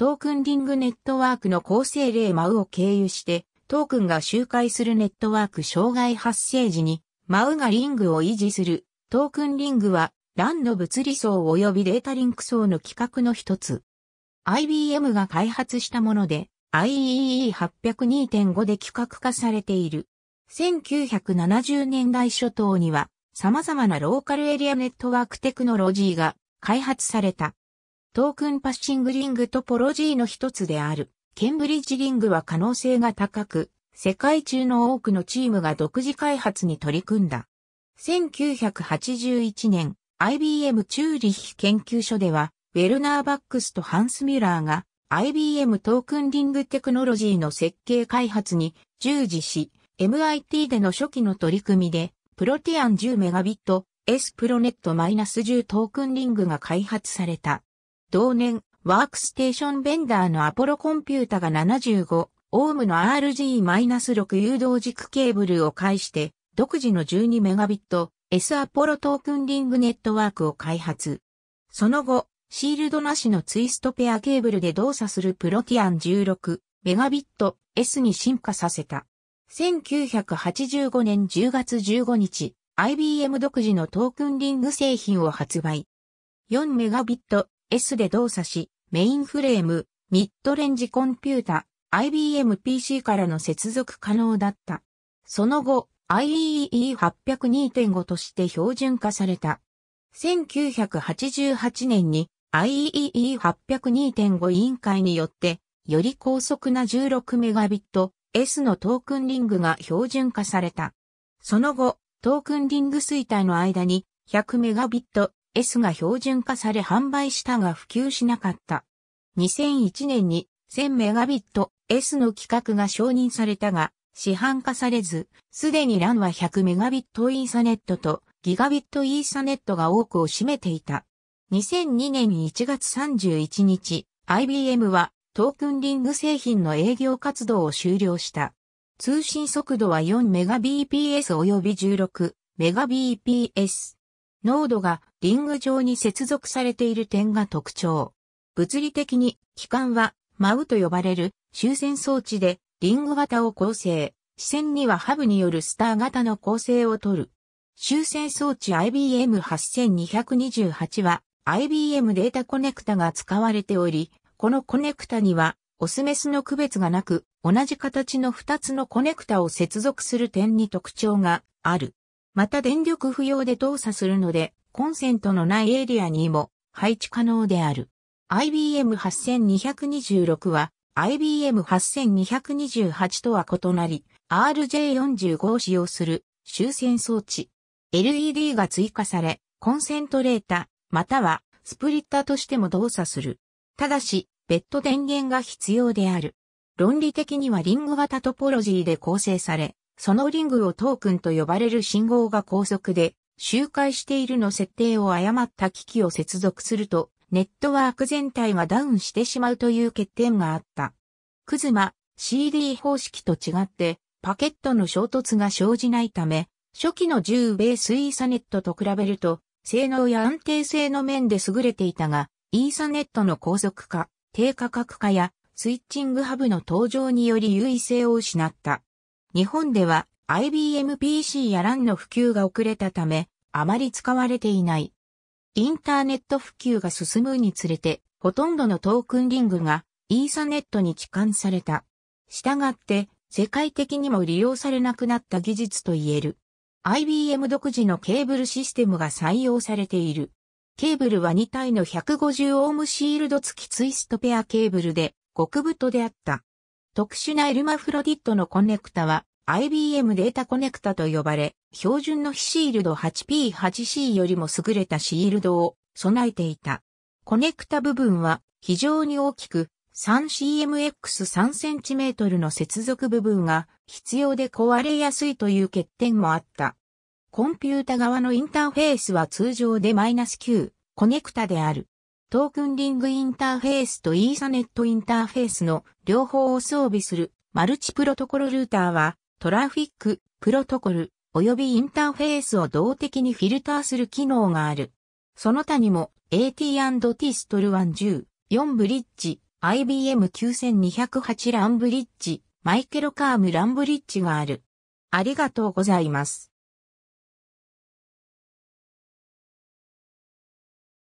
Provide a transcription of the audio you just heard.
トークンリングネットワークの構成例 MAU を経由して、トークンが周回するネットワーク障害発生時に、MAU がリングを維持する。トークンリングは、LAN の物理層及びデータリンク層の規格の一つ。IBM が開発したもので、IEE802.5 で規格化されている。1970年代初頭には、様々なローカルエリアネットワークテクノロジーが開発された。トークンパッシングリングトポロジーの一つである。ケンブリッジリングは可能性が高く、世界中の多くのチームが独自開発に取り組んだ。1981年、IBM チューリッヒ研究所では、ウェルナーバックスとハンス・ミュラーが IBM トークンリングテクノロジーの設計開発に従事し、MIT での初期の取り組みで、プロティアン1 0ビット、s プロネット -10 トークンリングが開発された。同年、ワークステーションベンダーのアポロコンピュータが75、オームの RG-6 誘導軸ケーブルを介して、独自の 12Mbps S アポロトークンリングネットワークを開発。その後、シールドなしのツイストペアケーブルで動作するプロティアン16メガビット S に進化させた。1985年10月15日、IBM 独自のトークンリング製品を発売。4メガビット S で動作し、メインフレーム、ミッドレンジコンピュータ、IBM PC からの接続可能だった。その後、i e e 8 0 2 5として標準化された。1988年に IEEE802.5 委員会によって、より高速な 16Mbps のトークンリングが標準化された。その後、トークンリング衰退の間に 100Mbps S が標準化され販売したが普及しなかった。2001年に 1000Mbps の規格が承認されたが、市販化されず、すでに LAN は 100Mbps イーサネットと Gigabit イーサネットが多くを占めていた。2002年1月31日、IBM はトークンリング製品の営業活動を終了した。通信速度は 4Mbps 及び 16Mbps。濃度がリング状に接続されている点が特徴。物理的に機関はマウと呼ばれる終戦装置でリング型を構成。視線にはハブによるスター型の構成をとる。終戦装置 IBM8228 は IBM データコネクタが使われており、このコネクタにはオスメスの区別がなく、同じ形の2つのコネクタを接続する点に特徴がある。また電力不要で動作するので、コンセントのないエリアにも配置可能である。IBM8226 は IBM8228 とは異なり、RJ45 を使用する終戦装置。LED が追加され、コンセントレータ、またはスプリッターとしても動作する。ただし、別途電源が必要である。論理的にはリング型トポロジーで構成され、そのリングをトークンと呼ばれる信号が高速で、周回しているの設定を誤った機器を接続すると、ネットワーク全体がダウンしてしまうという欠点があった。クズマ、CD 方式と違って、パケットの衝突が生じないため、初期の10ベースイーサネットと比べると、性能や安定性の面で優れていたが、イーサネットの高速化、低価格化や、スイッチングハブの登場により優位性を失った。日本では IBM PC や LAN の普及が遅れたため、あまり使われていない。インターネット普及が進むにつれて、ほとんどのトークンリングがイーサネットに置換された。従って、世界的にも利用されなくなった技術と言える。IBM 独自のケーブルシステムが採用されている。ケーブルは2体の150オームシールド付きツイストペアケーブルで極太であった。特殊なエルマフロディットのコネクタは IBM データコネクタと呼ばれ、標準の非シールド 8P8C よりも優れたシールドを備えていた。コネクタ部分は非常に大きく 3CMX3cm の接続部分が必要で壊れやすいという欠点もあった。コンピュータ側のインターフェースは通常で -9 コネクタである。トークンリングインターフェースとイーサネットインターフェースの両方を装備するマルチプロトコルルーターはトラフィック、プロトコル、及びインターフェースを動的にフィルターする機能がある。その他にも AT&T ストル110、4ブリッジ、IBM9208 ランブリッジ、マイケロカームランブリッジがある。ありがとうございます。